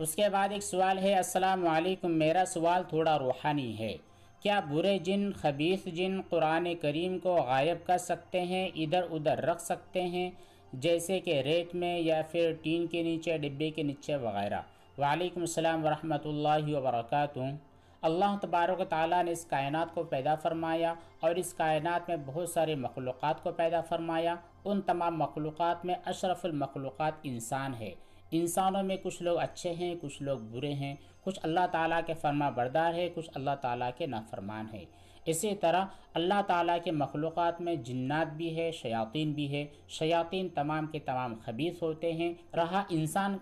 उसके बाद एक सवाल है अस्सलाम वालेकुम मेरा सवाल थोड़ा रूहानी है क्या बुरे जिन खबीस जिन कुरान करीम को गायब कर सकते हैं इधर उधर रख सकते हैं जैसे कि रेत में या फिर टीन के नीचे डिब्बे के नीचे वगैरह वालेकुम अस्सलाम वरहमतुल्लाहि वबरकातुहू अल्लाह तबारक ताली ने इस कायनात को पैदा फरमाया और इस कायनात में बहुत सारे मखलूक़ात को पैदा फरमाया उन तमाम मखलूक़ात में अशरफुलमखलूक़ात इंसान है इंसानों में कुछ लोग अच्छे हैं कुछ लोग बुरे हैं कुछ अल्लाह ताला के फरमा बरदार है कुछ अल्लाह ताला के नाफरमान है इसी तरह अल्लाह ताला के मखलूक़ में जन्नात भी है शयातीन भी है शयातीन तमाम के तमाम खबीस होते हैं रहा इंसान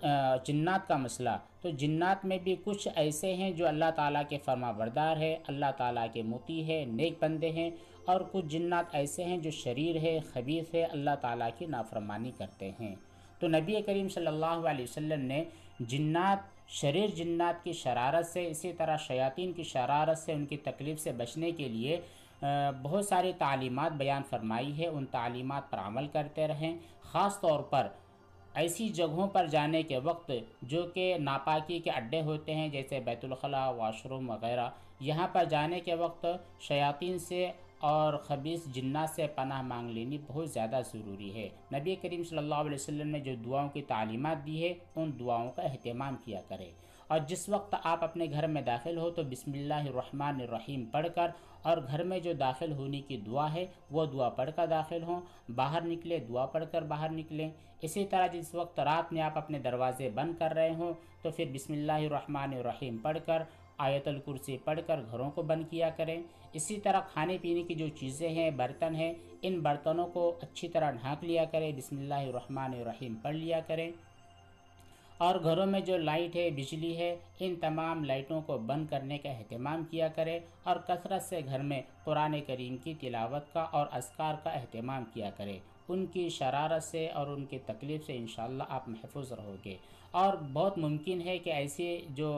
जन्नात का मसला तो जन्नात में भी कुछ ऐसे हैं जो अल्लाह ताला के फरमा बरदार है अल्लाह ताला के मुती है नेक बंदे हैं और कुछ जन्नात ऐसे हैं जो शरीर है खबीस है अल्लाह ताला की नाफरमानी करते हैं तो नबी करीम सल्लल्लाहु अलैहि वसल्लम ने जिन्नात शरीर जिन्नात की शरारत से इसी तरह शयातीन की शरारत से उनकी तकलीफ़ से बचने के लिए बहुत सारी तालीमत बयान फरमाई है उन तालीमत पर अमल करते रहें ख़ास तौर पर ऐसी जगहों पर जाने के वक्त जो कि नापाकी के अड्डे होते हैं जैसे बैतुलखला वाशरूम वगैरह यहाँ पर जाने के वक्त शयातीन से और खबीस जिन्ना से पनाह मांग लेनी बहुत ज़्यादा ज़रूरी है नबी करीम सल्लल्लाहु अलैहि वसल्लम ने जो दुआओं की तालीमत दी है उन दुआओं का अहतमाम किया करें और जिस वक्त आप अपने घर में दाखिल हो तो बिसमीम पढ़कर और घर में जो दाखिल होने की दुआ है वो दुआ पढ़कर दाखिल हों बाहर निकले दुआ पढ़कर बाहर निकलें इसी तरह जिस वक्त रात में आप अपने दरवाज़े बंद कर रहे हों तो फिर पढ़ पढ़कर आयतल कुर्सी पढ़कर घरों को बंद किया करें इसी तरह खाने पीने की जो चीज़ें हैं बर्तन हैं इन बर्तनों को अच्छी तरह ढाँक लिया करें बिसमीम पढ़ लिया करें और घरों में जो लाइट है बिजली है इन तमाम लाइटों को बंद करने का अहतमाम किया करें और कसरत से घर में कुरान करीम की तिलावत का और असकार का अहतमाम किया करें उनकी शरारत से और उनकी तकलीफ़ से इन आप महफूज रहोगे और बहुत मुमकिन है कि ऐसे जो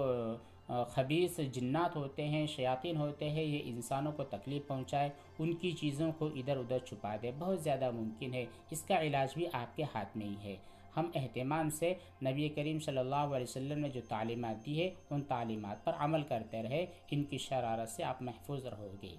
खबीस जन्ात होते हैं शयातिन होते हैं ये इंसानों को तकलीफ़ पहुंचाए उनकी चीज़ों को इधर उधर छुपा दे बहुत ज़्यादा मुमकिन है इसका इलाज भी आपके हाथ में ही है हम अहतमाम से नबी करीम सल्लल्लाहु अलैहि वसल्लम ने जो तालीमत दी है उन तालीमत पर अमल करते रहे इनकी शरारत से आप महफूज रहोगे